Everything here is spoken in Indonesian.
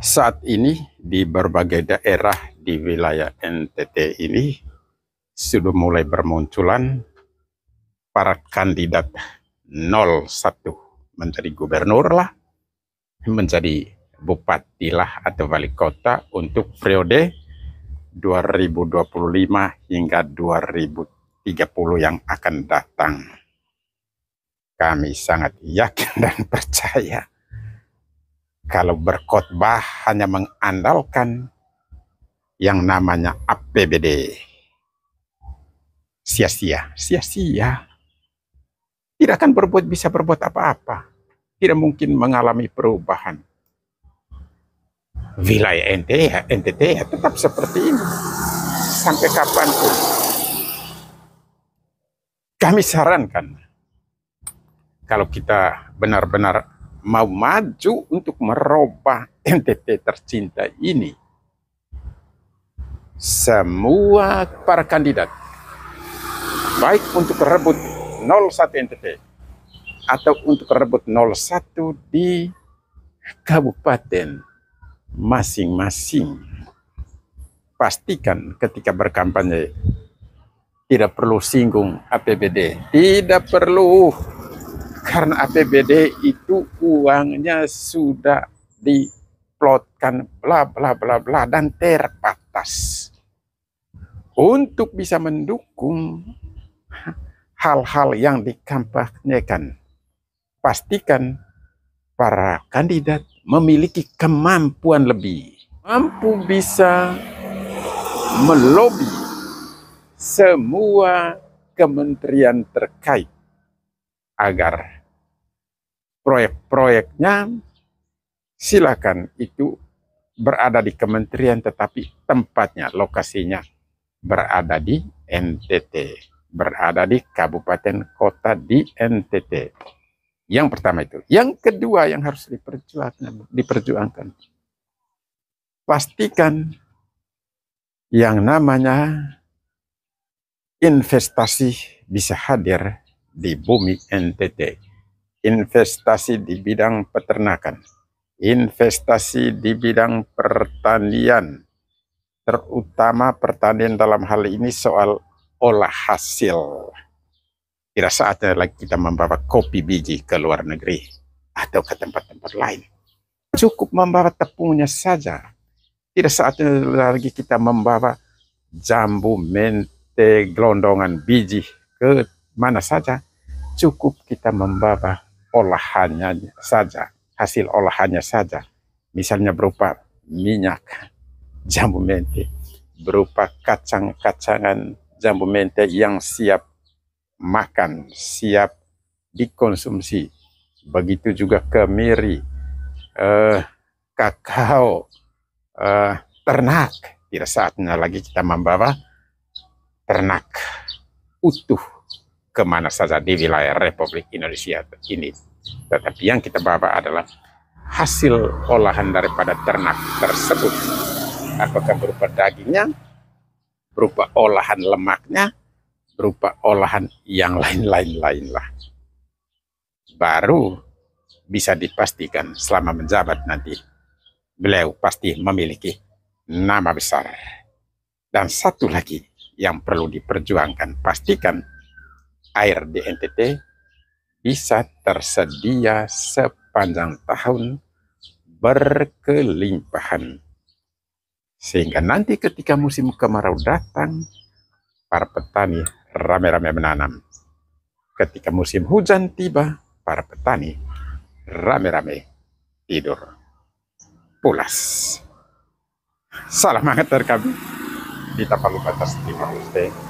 Saat ini di berbagai daerah di wilayah NTT ini sudah mulai bermunculan para kandidat 01 menjadi gubernur lah, menjadi bupati lah atau wali kota untuk periode 2025 hingga 2030 yang akan datang. Kami sangat yakin dan percaya kalau berkhotbah hanya mengandalkan yang namanya APBD. Sia-sia, sia-sia. Tidak akan berbuat bisa berbuat apa-apa. Tidak mungkin mengalami perubahan. Wilayah NTT, NTT tetap seperti ini. Sampai kapanpun. Kami sarankan, kalau kita benar-benar mau maju untuk merubah NTT tercinta ini. Semua para kandidat, baik untuk rebut 01 NTT atau untuk rebut 01 di kabupaten masing-masing. Pastikan ketika berkampanye tidak perlu singgung APBD, tidak perlu karena APBD itu uangnya sudah diplotkan bla bla bla bla dan terbatas untuk bisa mendukung hal-hal yang dikampanyekan pastikan para kandidat memiliki kemampuan lebih mampu bisa melobi semua kementerian terkait agar proyek-proyeknya silakan itu berada di kementerian tetapi tempatnya, lokasinya berada di NTT, berada di kabupaten kota di NTT. Yang pertama itu. Yang kedua yang harus diperjuangkan, diperjuangkan. Pastikan yang namanya investasi bisa hadir di bumi NTT, investasi di bidang peternakan, investasi di bidang pertanian, terutama pertanian dalam hal ini soal olah hasil. Kira saatnya lagi kita membawa kopi biji ke luar negeri atau ke tempat-tempat lain. Cukup membawa tepungnya saja. Tidak saatnya lagi kita membawa jambu, mente, gelondongan, biji ke mana saja cukup kita membawa olahannya saja, hasil olahannya saja. Misalnya berupa minyak jambu mente, berupa kacang-kacangan jambu mente yang siap makan, siap dikonsumsi. Begitu juga kemiri, eh, kakao, eh, ternak. Tidak saatnya lagi kita membawa ternak utuh kemana saja di wilayah Republik Indonesia ini. Tetapi yang kita bawa adalah hasil olahan daripada ternak tersebut. Apakah berupa dagingnya, berupa olahan lemaknya, berupa olahan yang lain-lain lain lah. Baru bisa dipastikan selama menjabat nanti beliau pasti memiliki nama besar. Dan satu lagi yang perlu diperjuangkan, pastikan air di NTT bisa tersedia sepanjang tahun berkelimpahan. Sehingga nanti ketika musim kemarau datang, para petani rame-rame menanam. Ketika musim hujan tiba, para petani rame-rame tidur. Pulas. Salam hangat dari kami. Kita perlu batas Timur USD.